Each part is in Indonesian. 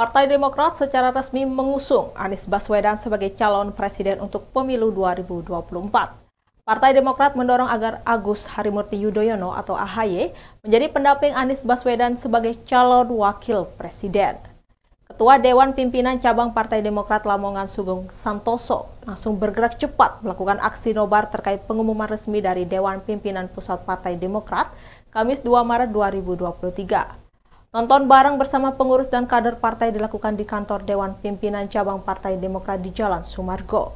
Partai Demokrat secara resmi mengusung Anies Baswedan sebagai calon presiden untuk pemilu 2024. Partai Demokrat mendorong agar Agus Harimurti Yudhoyono atau AHY menjadi pendamping Anies Baswedan sebagai calon wakil presiden. Ketua Dewan Pimpinan Cabang Partai Demokrat Lamongan Sugeng Santoso langsung bergerak cepat melakukan aksi nobar terkait pengumuman resmi dari Dewan Pimpinan Pusat Partai Demokrat Kamis 2 Maret 2023. Nonton bareng bersama pengurus dan kader partai dilakukan di kantor Dewan Pimpinan Cabang Partai Demokrat di Jalan Sumargo.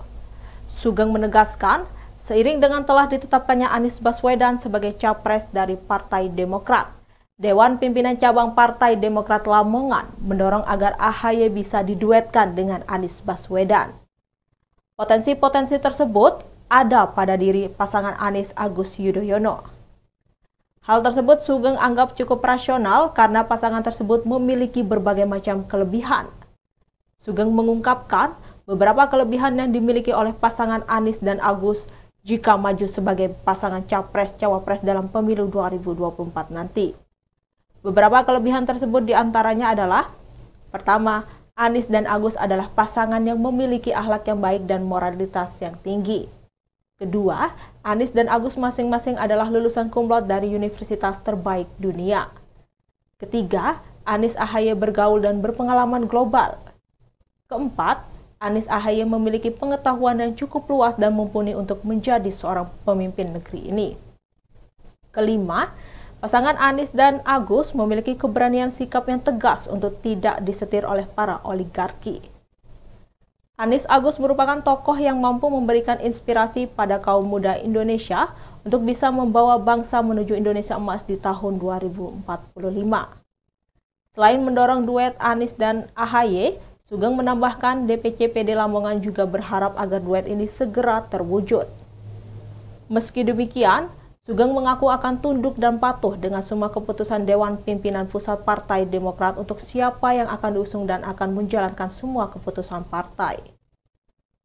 Sugeng menegaskan, seiring dengan telah ditetapkannya Anies Baswedan sebagai capres dari Partai Demokrat, Dewan Pimpinan Cabang Partai Demokrat Lamongan mendorong agar AHY bisa diduetkan dengan Anies Baswedan. Potensi-potensi tersebut ada pada diri pasangan Anies Agus Yudhoyono. Hal tersebut Sugeng anggap cukup rasional karena pasangan tersebut memiliki berbagai macam kelebihan. Sugeng mengungkapkan beberapa kelebihan yang dimiliki oleh pasangan Anies dan Agus jika maju sebagai pasangan capres-cawapres dalam pemilu 2024 nanti. Beberapa kelebihan tersebut diantaranya adalah Pertama, Anies dan Agus adalah pasangan yang memiliki akhlak yang baik dan moralitas yang tinggi. Kedua, Anies dan Agus masing-masing adalah lulusan kumlot dari universitas terbaik dunia. Ketiga, Anies Ahaye bergaul dan berpengalaman global. Keempat, Anies Ahaye memiliki pengetahuan yang cukup luas dan mumpuni untuk menjadi seorang pemimpin negeri ini. Kelima, pasangan Anies dan Agus memiliki keberanian sikap yang tegas untuk tidak disetir oleh para oligarki. Anies Agus merupakan tokoh yang mampu memberikan inspirasi pada kaum muda Indonesia untuk bisa membawa bangsa menuju Indonesia emas di tahun 2045. Selain mendorong duet Anies dan AHY, Sugeng menambahkan DPC PD Lamongan juga berharap agar duet ini segera terwujud. Meski demikian, Sugeng mengaku akan tunduk dan patuh dengan semua keputusan Dewan Pimpinan Pusat Partai Demokrat untuk siapa yang akan diusung dan akan menjalankan semua keputusan partai.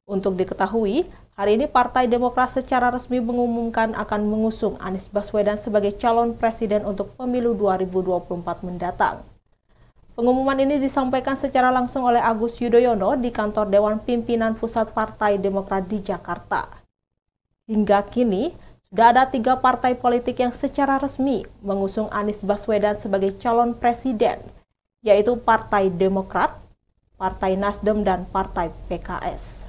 Untuk diketahui, hari ini Partai Demokrat secara resmi mengumumkan akan mengusung Anies Baswedan sebagai calon presiden untuk pemilu 2024 mendatang. Pengumuman ini disampaikan secara langsung oleh Agus Yudhoyono di kantor Dewan Pimpinan Pusat Partai Demokrat di Jakarta. Hingga kini, sudah ada tiga partai politik yang secara resmi mengusung Anies Baswedan sebagai calon presiden, yaitu Partai Demokrat, Partai Nasdem, dan Partai PKS.